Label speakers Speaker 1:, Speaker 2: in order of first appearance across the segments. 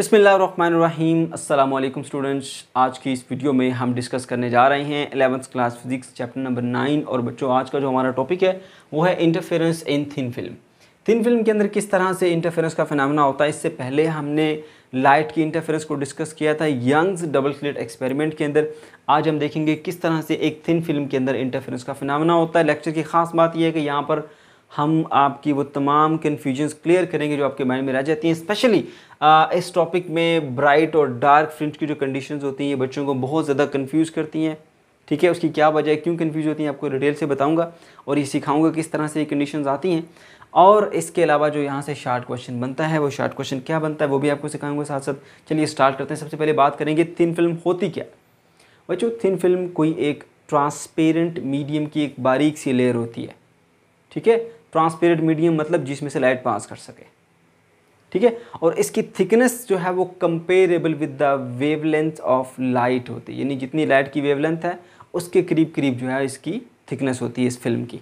Speaker 1: अस्सलाम वालेकुम स्टूडेंट्स आज की इस वीडियो में हम डिस्कस करने जा रहे हैं eleventh class physics chapter number nine और बच्चों आज का जो हमारा टॉपिक है वो है interference in thin film thin film के अंदर किस तरह से इंटरफेरेंस का फिनमना होता है इससे पहले हमने लाइट की इंटरफेरेंस को डिस्कस किया था यंग्स डबल स्लिट एक्सपेरिमेंट के अंदर आज हम देखेंगे किस तरह से एक थिन फिल्म के अंदर इंटरफेरेंस का फिनमना होता है लेक्चर की खास बात यह है कि यहाँ पर हम आपकी वो तमाम कन्फ्यूजन्स क्लियर करेंगे जो आपके माइंड में रह जाती हैं स्पेशली इस टॉपिक में ब्राइट और डार्क फ्रिंज की जो कंडीशंस होती हैं ये बच्चों को बहुत ज़्यादा कन्फ्यूज़ करती हैं ठीक है उसकी क्या वजह क्यों कन्फ्यूज होती हैं आपको डिटेल से बताऊँगा और ये सिखाऊँगा किस तरह से ये कंडीशन आती हैं और इसके अलावा जो यहाँ से शार्ट क्वेश्चन बनता है वो शार्ट क्वेश्चन क्या बनता है वो भी आपको सिखाऊंगा साथ साथ चलिए स्टार्ट करते हैं सबसे पहले बात करेंगे थिन फिल्म होती क्या बच्चों थिन फिल्म कोई एक ट्रांसपेरेंट मीडियम की एक बारीक सी लेयर होती है ठीक है ट्रांसपेरेंट मीडियम मतलब जिसमें से लाइट पास कर सके ठीक है और इसकी थिकनेस जो है वो comparable with the wavelength of light होती है यानी जितनी लाइट की वेवलेंथ है उसके करीब करीब जो है इसकी थिकनेस होती है इस फिल्म की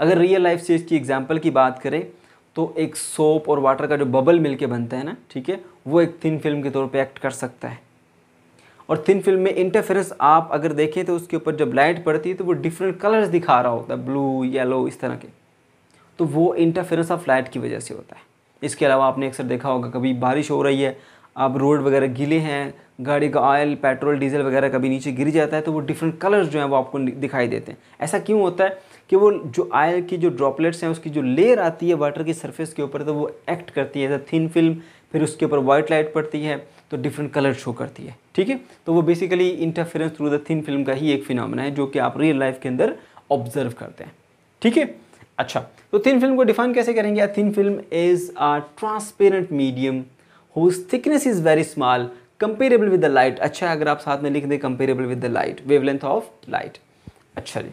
Speaker 1: अगर रियल लाइफ से इसकी एग्जाम्पल की बात करें तो एक सोप और वाटर का जो बबल मिलके बनता है ना ठीक है वो एक थिन फिल्म के तौर पर एक्ट कर सकता है और थिन फिल्म में इंटरफेरेंस आप अगर देखें तो उसके ऊपर जब लाइट पड़ती है तो वो डिफरेंट कलर्स दिखा रहा होता है ब्लू येलो इस तरह के तो वो इंटरफेरेंस ऑफ लाइट की वजह से होता है इसके अलावा आपने अक्सर देखा होगा कभी बारिश हो रही है आप रोड वगैरह गीले हैं गाड़ी का ऑयल पेट्रोल डीजल वगैरह कभी नीचे गिर जाता है तो वो डिफरेंट कलर्स जो हैं वो आपको दिखाई देते हैं ऐसा क्यों होता है कि वो जो आयल की जो ड्रॉपलेट्स हैं उसकी जो लेयर आती है वाटर की सरफेस के ऊपर तो वो एक्ट करती है एज अ थिन फिल्म फिर उसके ऊपर वाइट लाइट पड़ती है तो डिफरेंट कलर शो करती है ठीक है तो वो basically interference through the thin film का ही एक फिनमिना है जो कि आप रियल लाइफ के अंदर ऑब्जर्व करते हैं ठीक है अच्छा तो थिन फिल्म को डिफाइन कैसे करेंगे thin film is a transparent medium whose thickness is very small comparable with the light अच्छा अगर आप साथ में लिख दें comparable with the light wavelength of light अच्छा जी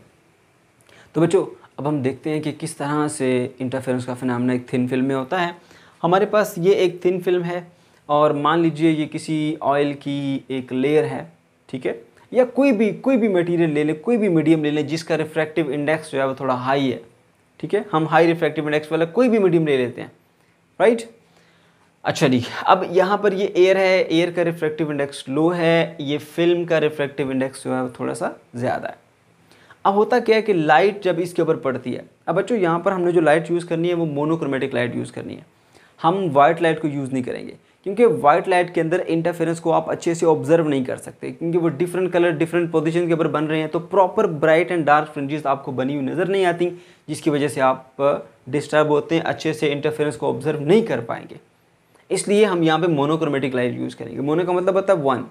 Speaker 1: तो बच्चों अब हम देखते हैं कि किस तरह से इंटरफेरेंस का फिनमना एक थिन फिल्म में होता है हमारे पास ये एक थिन फिल्म है और मान लीजिए ये किसी ऑयल की एक लेयर है ठीक है या कोई भी कोई भी मटेरियल ले लें कोई भी मीडियम ले लें जिसका रिफ्रैक्टिव इंडेक्स जो है वो थोड़ा हाई है ठीक है हम हाई रिफ्रैक्टिव इंडेक्स वाला कोई भी मीडियम ले लेते हैं राइट अच्छा जी अब यहाँ पर ये एयर है एयर का रिफ्रैक्टिव इंडेक्स लो है ये फिल्म का रिफ्रैक्टिव इंडेक्स जो है थोड़ा सा ज़्यादा है अब होता क्या है कि लाइट जब इसके ऊपर पड़ती है अब बच्चों यहाँ पर हमने जो लाइट यूज़ करनी है वो मोनोक्रोमेटिक लाइट यूज़ करनी है हम वाइट लाइट को यूज़ नहीं करेंगे क्योंकि वाइट लाइट के अंदर इंटरफेरेंस को आप अच्छे से ऑब्जर्व नहीं कर सकते क्योंकि वो डिफरेंट कलर डिफरेंट पोजीशन के ऊपर बन रहे हैं तो proper bright and dark fringes आपको बनी हुई नज़र नहीं आती जिसकी वजह से आप डिस्टर्ब होते हैं अच्छे से इंटरफेरेंस को ऑब्जर्व नहीं कर पाएंगे इसलिए हम यहाँ पर मोनोक्रोमेटिक लाइट यूज़ करेंगे मोनो का मतलब होता है वन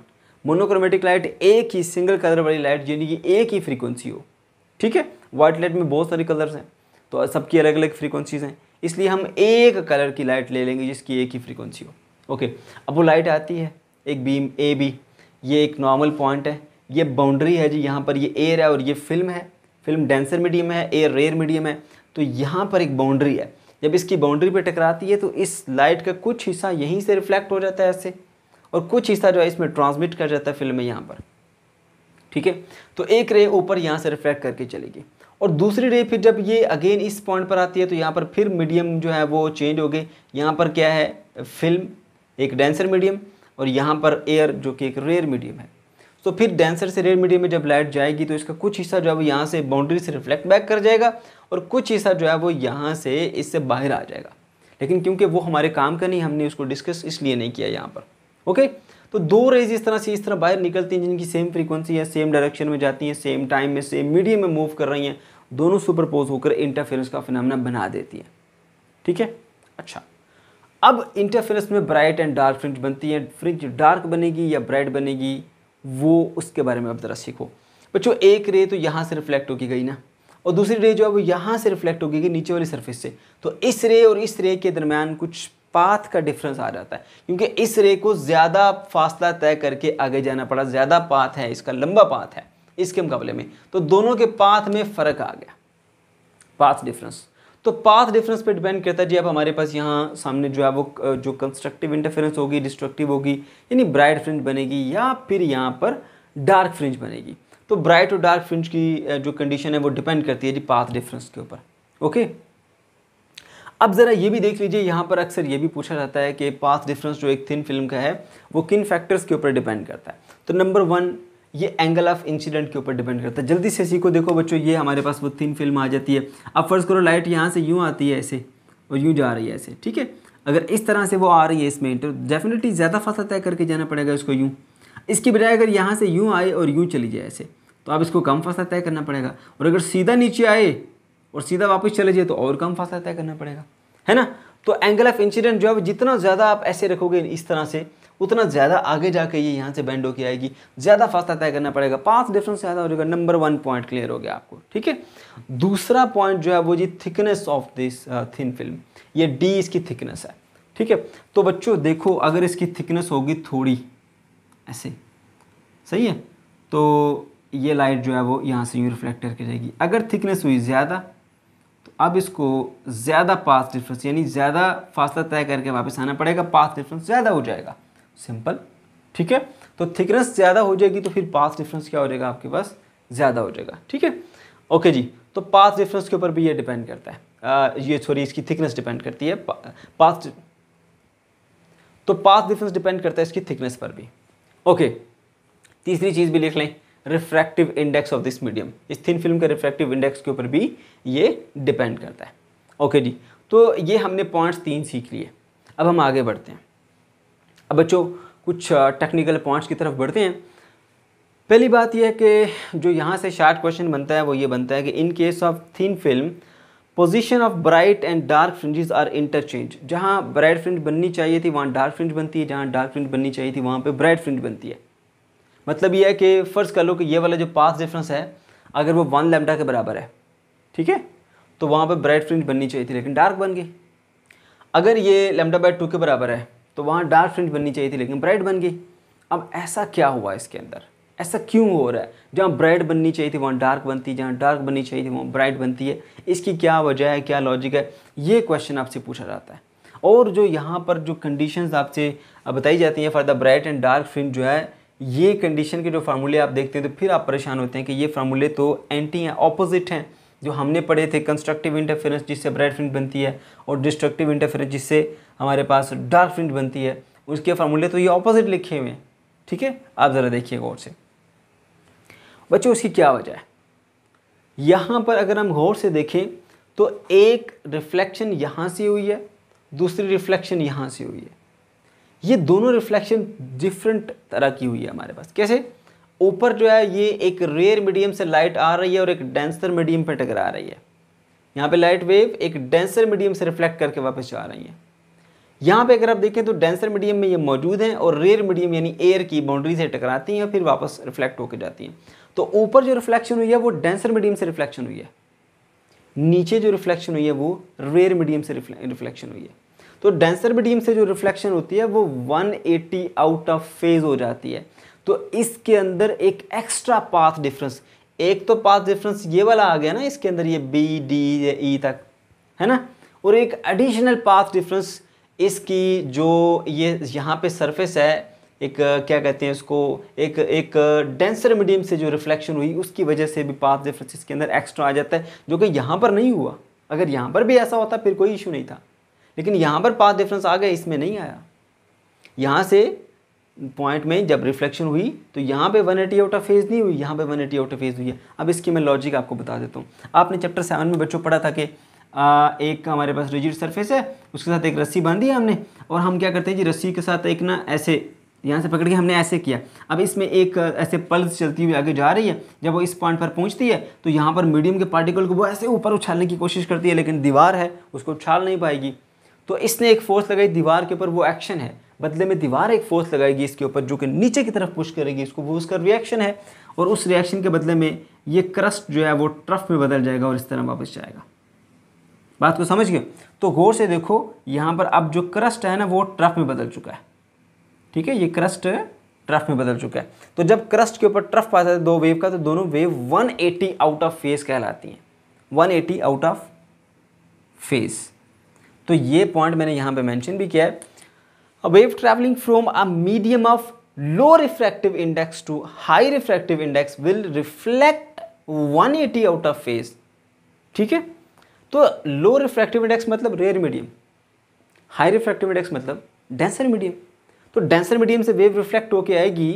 Speaker 1: मोनोक्रोमेटिक लाइट एक ही सिंगल कलर वाली लाइट यानी कि एक ही फ्रीक्वेंसी हो ठीक है वाइट लाइट में बहुत सारे कलर्स हैं तो सबकी अलग अलग फ्रिक्वेंसीज हैं इसलिए हम एक कलर की लाइट ले लेंगे जिसकी एक ही फ्रीक्वेंसी हो ओके अब वो लाइट आती है एक बीम ए बी ये एक नॉर्मल पॉइंट है ये बाउंड्री है जी यहाँ पर ये एयर है और ये फिल्म है फिल्म डेंसर मीडियम है एयर रेयर मीडियम है तो यहाँ पर एक बाउंड्री है जब इसकी बाउंड्री पे टकराती है तो इस लाइट का कुछ हिस्सा यहीं से रिफ्लेक्ट हो जाता है ऐसे और कुछ हिस्सा जो है इसमें ट्रांसमिट कर जाता है फिल्म में यहाँ पर ठीक है तो एक रे ऊपर यहाँ से रिफ्लेक्ट करके चलेगी और दूसरी रे फिर जब ये अगेन इस पॉइंट पर आती है तो यहाँ पर फिर मीडियम जो है वो चेंज हो गई यहाँ पर क्या है फिल्म एक डेंसर मीडियम और यहाँ पर एयर जो कि एक रेयर मीडियम है तो फिर डेंसर से रेयर मीडियम में जब लाइट जाएगी तो इसका कुछ हिस्सा जो है वो यहाँ से बाउंड्री से रिफ्लेक्ट बैक कर जाएगा और कुछ हिस्सा जो है वो यहाँ से इससे बाहर आ जाएगा लेकिन क्योंकि वो हमारे काम का नहीं हमने उसको डिस्कस इसलिए नहीं किया यहाँ पर ओके तो दो रेज इस तरह से इस तरह बाहर निकलती हैं जिनकी सेम फ्रीक्वेंसी है सेम डायरेक्शन में जाती हैं सेम टाइम में सेम मीडियम में मूव कर रही हैं दोनों सुपरपोज होकर इंटरफेरेंस का फिनमना बना देती हैं ठीक है अच्छा अब इंटरफेरेंस में ब्राइट एंड डार्क फ्रिंज बनती है फ्रिंज डार्क बनेगी या ब्राइट बनेगी वो उसके बारे में अब ज़रा सीखो बच्चों एक रे तो यहाँ से रिफ्लेक्ट होगी गई ना और दूसरी रे जो है वो यहाँ से रिफ्लेक्ट होगी गई नीचे वाली सरफेस से तो इस रे और इस रे के दरमियान कुछ पाथ का डिफरेंस आ जाता है क्योंकि इस रे को ज़्यादा फासला तय करके आगे जाना पड़ा ज़्यादा पाथ है इसका लंबा पाथ है इसके मुकाबले में तो दोनों के पाथ में फ़र्क आ गया पाथ डिफरेंस तो पाथ डिफरेंस पे डिपेंड करता है जी अब हमारे पास यहाँ सामने जो है वो जो कंस्ट्रक्टिव इंटरफेरेंस होगी डिस्ट्रक्टिव होगी यानी ब्राइट फ्रिंज बनेगी या फिर यहाँ पर डार्क फ्रिंज बनेगी तो ब्राइट और डार्क फ्रिंज की जो कंडीशन है वो डिपेंड करती है जी पाथ डिफरेंस के ऊपर ओके अब ज़रा ये भी देख लीजिए यहाँ पर अक्सर ये भी पूछा जाता है कि पाथ डिफरेंस जो एक थिन फिल्म का है वो किन फैक्टर्स के ऊपर डिपेंड करता है तो नंबर वन ये एंगल ऑफ इंसिडेंट के ऊपर डिपेंड करता है जल्दी से इसी को देखो बच्चों ये हमारे पास वो तीन फिल्म आ जाती है अब फर्ज करो लाइट यहाँ से यूँ आती है ऐसे और यूँ जा रही है ऐसे ठीक है अगर इस तरह से वो आ रही है इसमें तो डेफिनेटली ज़्यादा फासला तय करके जाना पड़ेगा इसको यूँ इसकी बजाय अगर यहाँ से यूँ आए और यूँ चली जाए ऐसे तो आप इसको कम फासला तय करना पड़ेगा और अगर सीधा नीचे आए और सीधा वापस चले जाए तो और कम फासला तय करना पड़ेगा है ना तो एंगल ऑफ इंसिडेंट जो है जितना ज़्यादा आप ऐसे रखोगे इस तरह से उतना ज़्यादा आगे जाके ये यहाँ से बैंड होकर आएगी ज़्यादा फास्ता तय करना पड़ेगा पाँच डिफरेंस ज़्यादा हो जाएगा नंबर वन पॉइंट क्लियर हो गया आपको ठीक है दूसरा पॉइंट जो है वो जी thickness of this thin film ये डी इसकी थिकनेस है ठीक है तो बच्चों देखो अगर इसकी थिकनेस होगी थोड़ी ऐसे सही है तो ये लाइट जो है वो यहाँ से यूँ रिफ्लेक्ट करके जाएगी अगर थिकनेस हुई ज़्यादा तो अब इसको ज़्यादा पास डिफरेंस यानी ज़्यादा फासला तय करके वापस आना पड़ेगा पास डिफरेंस ज़्यादा हो जाएगा सिंपल ठीक है तो थिकनेस ज़्यादा हो जाएगी तो फिर पास डिफरेंस क्या हो जाएगा आपके पास ज़्यादा हो जाएगा ठीक है ओके जी तो पास डिफरेंस के ऊपर भी ये डिपेंड करता है आ, ये सॉरी इसकी थिकनेस डिपेंड करती है पास तो पास डिफरेंस डिपेंड करता है इसकी थिकनेस पर भी ओके तीसरी चीज़ भी लिख लें refractive index of this medium इस थिन फिल्म के रिफ्रैक्टिव इंडेक्स के ऊपर भी ये डिपेंड करता है ओके जी तो ये हमने पॉइंट्स तीन सीख लिए अब हम आगे बढ़ते हैं अब बच्चों कुछ टेक्निकल पॉइंट्स की तरफ बढ़ते हैं पहली बात यह है कि जो यहाँ से शार्ट क्वेश्चन बनता है वो ये बनता है कि in case of thin film position of bright and dark fringes are interchange जहाँ ब्राइट फ्रिंज बननी चाहिए थी वहाँ डार्क फ्रिंज बनती है जहाँ डार्क फ्रिंज बननी चाहिए थी वहाँ पर ब्राइट फ्रिंज बनती है मतलब ये है कि फ़र्ज़ कर लो कि ये वाला जो पास डिफरेंस है अगर वो वन लेमडा के बराबर है ठीक है तो वहाँ पर ब्राइट फ्रिंज बननी चाहिए थी लेकिन डार्क बन गई अगर ये लेमडा बाई टू के बराबर है तो वहाँ डार्क फ्रिंज बननी चाहिए थी लेकिन ब्राइट बन गई अब ऐसा क्या हुआ इसके अंदर ऐसा क्यों हो रहा है जहाँ ब्राइट बननी चाहिए थी वहाँ डार्क बनती है जहाँ डार्क बननी चाहिए थी वहाँ ब्राइट बनती है इसकी क्या वजह है क्या लॉजिक है ये क्वेश्चन आपसे पूछा जाता है और जो यहाँ पर जो कंडीशंस आपसे बताई जाती हैं for the bright and dark fringe जो है ये कंडीशन के जो फार्मूले आप देखते हैं तो फिर आप परेशान होते हैं कि ये फार्मूले तो एंटी हैं ऑपोजिट हैं जो हमने पढ़े थे कंस्ट्रक्टिव इंटरफेरेंस जिससे ब्राइट फ्रिंट बनती है और डिस्ट्रक्टिव इंटरफेरेंस जिससे हमारे पास डार्क फ्रिंट बनती है उसके फार्मूले तो ये ऑपोजिट लिखे हुए हैं ठीक है आप ज़रा देखिए गौर से बच्चों उसकी क्या वजह है यहाँ पर अगर हम गौर से देखें तो एक रिफ्लेक्शन यहाँ से हुई है दूसरी रिफ्लेक्शन यहाँ से हुई है ये दोनों रिफ्लेक्शन डिफरेंट तरह की हुई है हमारे पास कैसे ऊपर जो है ये एक रेयर मीडियम से लाइट आ रही है और एक डेंसर मीडियम पर टकरा रही है यहाँ पे लाइट वेव एक डेंसर मीडियम से रिफ्लेक्ट करके वापस जा रही है यहाँ पे अगर आप देखें तो डेंसर मीडियम में ये मौजूद हैं और रेयर मीडियम यानी एयर की बाउंड्री से टकराती हैं और फिर वापस रिफ्लेक्ट होकर जाती हैं तो ऊपर जो रिफ्लेक्शन हुई है वो डेंसर मीडियम से रिफ्लेक्शन हुई है नीचे जो रिफ्लेक्शन हुई है वो रेयर मीडियम से रिफ्लेक्शन हुई है तो डेंसर मीडियम से जो रिफ्लेक्शन होती है वो 180 आउट ऑफ फेज हो जाती है तो इसके अंदर एक एक्स्ट्रा पाथ डिफरेंस एक तो पाथ डिफरेंस ये वाला आ गया ना इसके अंदर ये बी डी या ई तक है ना और एक एडिशनल पाथ डिफरेंस इसकी जो ये यहाँ पे सरफेस है एक क्या कहते हैं उसको एक एक डेंसर मीडियम से जो रिफ्लेक्शन हुई उसकी वजह से भी पाथ डिफरेंस इसके अंदर एक्स्ट्रा आ जाता है जो कि यहाँ पर नहीं हुआ अगर यहाँ पर भी ऐसा होता फिर कोई इशू नहीं था लेकिन यहाँ पर पाथ डिफरेंस आ गया इसमें नहीं आया यहाँ से पॉइंट में जब रिफ्लेक्शन हुई तो यहाँ पे 180 एटी आउट ऑफ फेज नहीं हुई यहाँ पे 180 एटी आउट ऑफ फेज हुई है अब इसकी मैं लॉजिक आपको बता देता हूँ आपने चैप्टर सेवन में बच्चों पढ़ा था कि आ, एक हमारे पास रिजिड सरफेस है उसके साथ एक रस्सी बांधी है हमने और हम क्या करते हैं जी रस्सी के साथ एक ना ऐसे यहाँ से पकड़ के हमने ऐसे किया अब इसमें एक ऐसे पल्स चलती हुई आगे जा रही है जब वो इस पॉइंट पर पहुँचती है तो यहाँ पर मीडियम के पार्टिकल को वो ऐसे ऊपर उछालने की कोशिश करती है लेकिन दीवार है उसको उछाल नहीं पाएगी तो इसने एक फोर्स लगाई दीवार के ऊपर वो एक्शन है बदले में दीवार एक फोर्स लगाएगी इसके ऊपर जो कि नीचे की तरफ पुश करेगी इसको वो उसका रिएक्शन है और उस रिएक्शन के बदले में ये क्रस्ट जो है वो ट्रफ में बदल जाएगा और इस तरह वापस जाएगा बात को समझ गए तो गौर से देखो यहाँ पर अब जो क्रस्ट है ना वो ट्रफ में बदल चुका है ठीक है ये क्रस्ट ट्रफ में बदल चुका है तो जब क्रस्ट के ऊपर ट्रफ पाता है दो वेव का तो दोनों वेव 180 आउट ऑफ फेस कहलाती हैं 180 आउट ऑफ फेस तो ये पॉइंट मैंने यहाँ पे मेंशन भी किया है a wave traveling from a medium of low refractive index to high refractive index will reflect 180 out of phase ठीक है तो लो रिफ्रैक्टिव इंडेक्स मतलब rare medium high refractive index मतलब डेंसर मीडियम तो डेंसर मीडियम से wave reflect होके आएगी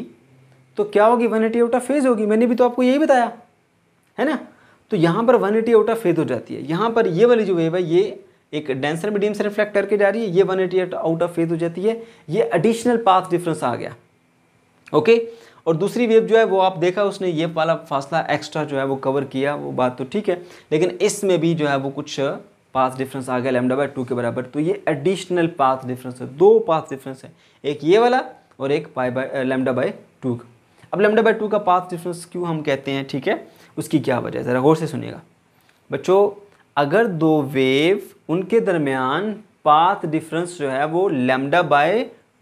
Speaker 1: तो क्या होगी 180 एटी आउट ऑफ फेज होगी मैंने भी तो आपको यही बताया है ना तो यहाँ पर 180 एटी आउट ऑफ फेज हो जाती है यहाँ पर ये वाली जो वेव है ये एक डेंसर मीडियम से रिफ्लेक्ट करके जा रही है ये one eighty out of phase हो जाती है ये एडिशनल पाथ डिफरेंस आ गया ओके और दूसरी वेव जो है वो आप देखा उसने ये वाला फासला एक्स्ट्रा जो है वो कवर किया वो बात तो ठीक है लेकिन इसमें भी जो है वो कुछ पाथ डिफरेंस आ गया लेमडा बाय टू के बराबर तो ये एडिशनल पाथ डिफरेंस है दो पाथ डिफरेंस है एक ये वाला और एक pi by lambda by two अब लेमडा बाय टू का पाथ डिफरेंस क्यों हम कहते हैं ठीक है उसकी क्या वजह है ज़रा गौर से सुनिएगा बच्चों अगर दो वेव उनके दरमियान पाथ डिफरेंस जो है वो लेमडा बाय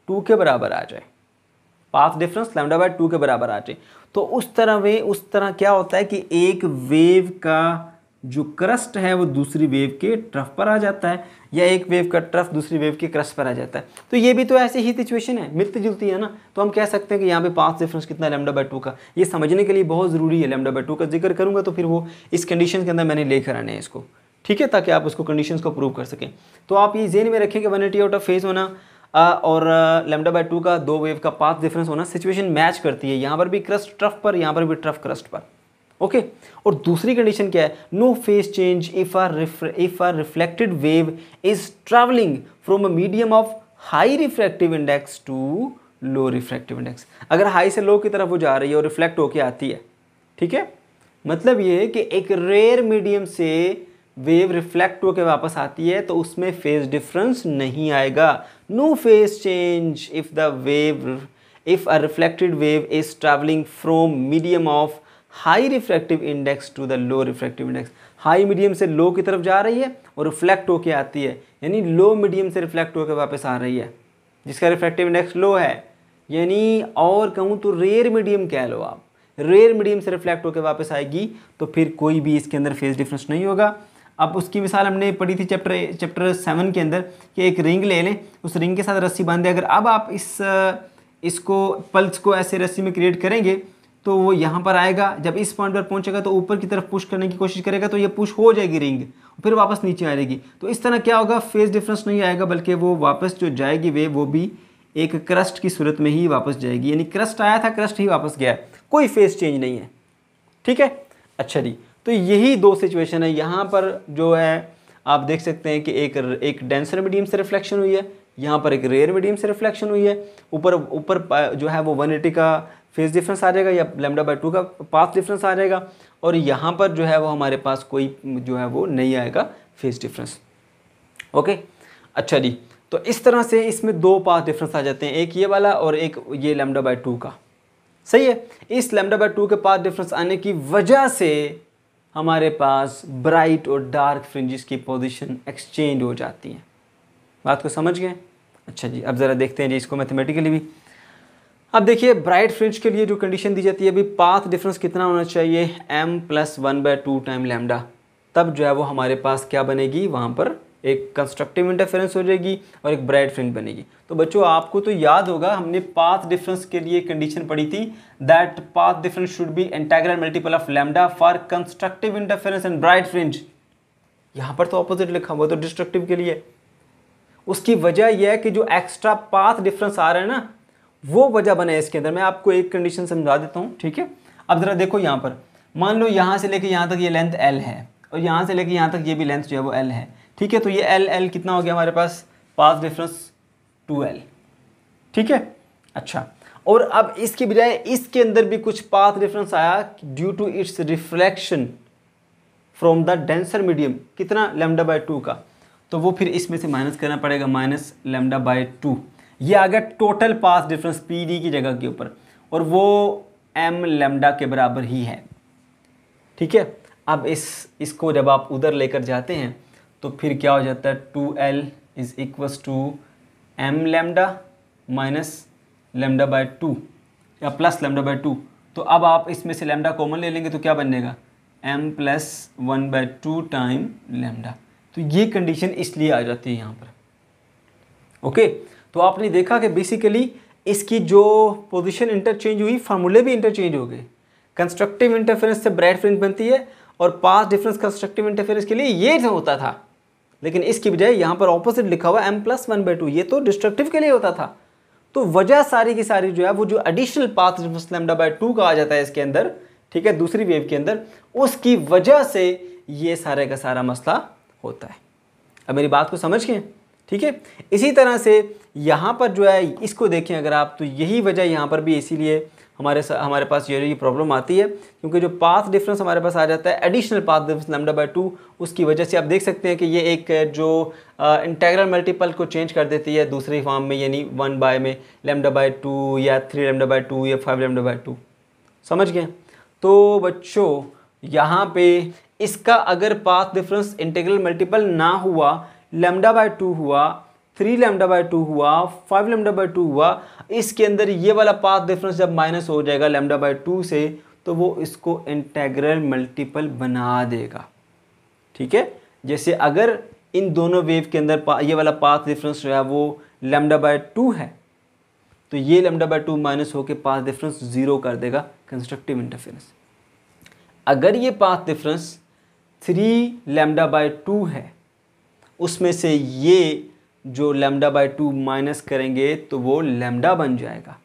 Speaker 1: टू के बराबर आ जाए path difference lambda by two के बराबर आ जाए तो उस तरह वे उस तरह क्या होता है कि एक वेव का जो क्रस्ट है वो दूसरी वेव के ट्रफ पर आ जाता है या एक वेव का ट्रफ दूसरी वेव के क्रस्ट पर आ जाता है तो ये भी तो ऐसे ही सिचुएशन है मिलती जुलती है ना तो हम कह सकते हैं कि यहाँ पे पास डिफरेंस कितना लेमडा बाई टू का ये समझने के लिए बहुत ज़रूरी है लेमडा बाई टू का जिक्र करूँगा तो फिर वो इस कंडीशन के अंदर मैंने लेकर आने हैं इसको ठीक है ताकि आप उसको कंडीशन को प्रूव कर सकें तो आप ये जेन में रखें कि one eighty out of phase होना आ, और लेमडा बाई टू का दो वेव का पाथ डिफरेंस होना सिचुएशन मैच करती है यहाँ पर भी क्रस्ट ट्रफ पर यहाँ पर भी ट्रफ क्रस्ट पर ओके और दूसरी कंडीशन क्या है no phase change if are if are reflected wave is travelling from a medium of high refractive index to low refractive index अगर हाई से लो की तरफ वो जा रही है और रिफ्लेक्ट होके आती है ठीक है मतलब ये कि एक रेयर मीडियम से वेव रिफ्लेक्ट होकर वापस आती है तो उसमें फेज डिफरेंस नहीं आएगा no phase change if the wave if a reflected wave is travelling from medium of high refractive index to the low refractive index high medium से लो की तरफ जा रही है और रिफ्लेक्ट होके आती है यानी लो मीडियम से रिफ्लेक्ट होकर वापस आ रही है जिसका रिफ्रैक्टिव इंडेक्स लो है यानी और कहूँ तो रेयर मीडियम कह लो आप रेयर मीडियम से रिफ्लेक्ट होकर वापस आएगी तो फिर कोई भी इसके अंदर फेज डिफरेंस नहीं होगा अब उसकी मिसाल हमने पढ़ी थी चैप्टर चैप्टर सेवन के अंदर कि एक रिंग ले लें उस रिंग के साथ रस्सी बांधे अगर अब आप इस इसको पल्स को ऐसे रस्सी में क्रिएट करेंगे तो वो यहाँ पर आएगा जब इस पॉइंट पर पहुँचेगा तो ऊपर की तरफ पुश करने की कोशिश करेगा तो ये पुश हो जाएगी रिंग फिर वापस नीचे आ जाएगी तो इस तरह क्या होगा फेस डिफरेंस नहीं आएगा बल्कि वो वापस जो जाएगी वे वो भी एक क्रस्ट की सूरत में ही वापस जाएगी यानी क्रस्ट आया था क्रस्ट ही वापस गया कोई फेस चेंज नहीं है ठीक है अच्छा जी तो यही दो सिचुएशन है यहाँ पर जो है आप देख सकते हैं कि एक एक डेंसर मीडियम से रिफ्लेक्शन हुई है यहाँ पर एक रेयर मीडियम से रिफ्लेक्शन हुई है ऊपर ऊपर जो है वो वन एटी का फेज डिफरेंस आ जाएगा या लेमडा बाई टू का पाथ डिफरेंस आ जाएगा और यहाँ पर जो है वो हमारे पास कोई जो है वो नहीं आएगा फेज डिफरेंस ओके अच्छा जी तो इस तरह से इसमें दो पाथ डिफरेंस आ जाते हैं एक ये वाला और एक ये लेमडा बाई टू का सही है इस लेमडा बाई टू के पाथ डिफरेंस आने की वजह से हमारे पास ब्राइट और डार्क फ्रिंजिस की पोजीशन एक्सचेंज हो जाती है बात को समझ गए अच्छा जी अब ज़रा देखते हैं जी इसको मैथमेटिकली भी अब देखिए ब्राइट फ्रिंज के लिए जो कंडीशन दी जाती है अभी पाथ डिफरेंस कितना होना चाहिए M plus one by two time lambda तब जो है वो हमारे पास क्या बनेगी वहाँ पर एक कंस्ट्रक्टिव इंटरफेरेंस हो जाएगी और एक ब्राइट फ्रिंज बनेगी तो बच्चों आपको तो याद होगा हमने पाथ डिफरेंस के लिए कंडीशन पढ़ी थी that path difference should be integral multiple of lambda for constructive interference and bright fringe यहाँ पर तो ऑपोजिट लिखा हुआ तो डिस्ट्रक्टिव के लिए उसकी वजह यह है कि जो एक्स्ट्रा पाथ डिफरेंस आ रहा है ना वो वजह बने इसके अंदर मैं आपको एक कंडीशन समझा देता हूँ ठीक है अब ज़रा देखो यहाँ पर मान लो यहाँ से लेके यहाँ तक ये लेंथ एल है और यहाँ से लेके यहाँ तक ये भी लेंथ जो है वो एल है ठीक है तो ये एल एल कितना हो गया हमारे पास पास डिफरेंस टू एल ठीक है अच्छा और अब इसके बजाय इसके अंदर भी कुछ पाथ डिफरेंस आया due to its reflection from the denser medium कितना लेमडा बाय टू का तो वो फिर इसमें से माइनस करना पड़ेगा माइनस लेमडा बाय टू ये आ गया total path difference P D की जगह के ऊपर और वो एम लेमडा के बराबर ही है ठीक है अब इस इसको जब आप उधर लेकर जाते हैं तो फिर क्या हो जाता है two L is equals to M lambda minus lambda by two या प्लस लेमडा बाय टू तो अब आप इसमें से लेमडा कॉमन ले लेंगे तो क्या बनेगा M plus one by two time lambda तो ये कंडीशन इसलिए आ जाती है यहाँ पर ओके तो आपने देखा कि बेसिकली इसकी जो पोजिशन इंटरचेंज हुई फार्मूले भी इंटरचेंज हो गए कंस्ट्रक्टिव इंटरफेरेंस से ब्राइट फ्रिंज बनती है और पास डिफरेंस कंस्ट्रक्टिव इंटरफेरेंस के लिए ये होता था लेकिन इसकी बजाय यहाँ पर ऑपोजिट लिखा हुआ M plus one by two ये तो डिस्ट्रक्टिव के लिए होता था तो वजह सारी की सारी जो है वो जो additional path lambda by two का आ जाता है इसके अंदर ठीक है दूसरी वेव के अंदर उसकी वजह से ये सारे का सारा मसला होता है अब मेरी बात को समझ गए ठीक है इसी तरह से यहाँ पर जो है इसको देखें अगर आप तो यही वजह यहाँ पर भी इसीलिए हमारे हमारे पास ये ये प्रॉब्लम आती है क्योंकि जो पाथ डिफरेंस हमारे पास आ जाता है additional path difference lambda by two उसकी वजह से आप देख सकते हैं कि ये एक जो इंटेग्रल मल्टीपल को चेंज कर देती है दूसरी फॉर्म में यानी वन बाय में लेमडा बाई टू या थ्री लेमडा बाई टू या फाइव लेमडा बाई टू समझ गए तो बच्चों यहाँ पे इसका अगर पाथ डिफरेंस इंटेग्रल मल्टीपल ना हुआ लेमडा बाई टू हुआ थ्री लेमडा बाई टू हुआ फाइव लेमडा बाई टू हुआ इसके अंदर ये वाला पाथ डिफरेंस जब माइनस हो जाएगा लेमडा बाई टू से तो वो इसको इंटेग्रल मल्टीपल बना देगा ठीक है जैसे अगर इन दोनों वेव के अंदर ये वाला पाथ डिफरेंस जो है वो लेमडा बाई टू है तो ये लेमडा बाई टू माइनस होकर पाथ डिफरेंस ज़ीरो कर देगा कंस्ट्रक्टिव इंटरफेरेंस अगर ये path difference three lambda by two है उसमें से ये जो लेमडा बाई टू माइनस करेंगे तो वो लेमडा बन जाएगा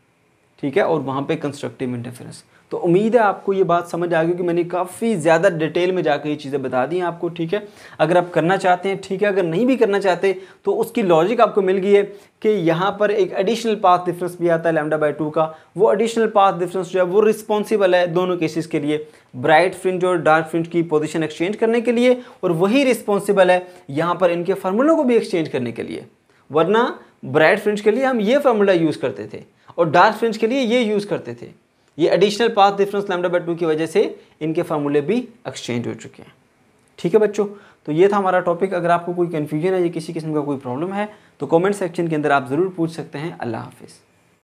Speaker 1: ठीक है और वहाँ पे कंस्ट्रक्टिव इंटरफेरेंस तो उम्मीद है आपको ये बात समझ आ गई कि मैंने काफ़ी ज़्यादा डिटेल में जाकर ये चीज़ें बता दी आपको ठीक है अगर आप करना चाहते हैं ठीक है अगर नहीं भी करना चाहते तो उसकी लॉजिक आपको मिल गई है कि यहाँ पर एक एडिशनल पाथ डिफरेंस भी आता है लेमडा बाई टू का वो एडिशनल पाथ डिफरेंस जो है वो रिस्पॉन्सिबल है दोनों केसेस के लिए ब्राइट फ्रिंज और डार्क फ्रिंज की पोजीशन एक्सचेंज करने के लिए और वही रिस्पॉन्सिबल है यहाँ पर इनके फार्मूलों को भी एक्सचेंज करने के लिए वरना ब्राइट फ्रिंज के लिए हम ये फार्मूला यूज़ करते थे और डार्क फ्रिंज के लिए ये यूज़ करते थे ये additional path difference lambda by two की वजह से इनके फार्मूले भी एक्सचेंज हो चुके हैं ठीक है बच्चों तो ये था हमारा टॉपिक अगर आपको कोई कन्फ्यूजन है या किसी किस्म का कोई प्रॉब्लम है तो कॉमेंट सेक्शन के अंदर आप ज़रूर पूछ सकते हैं अल्लाह हाफिज़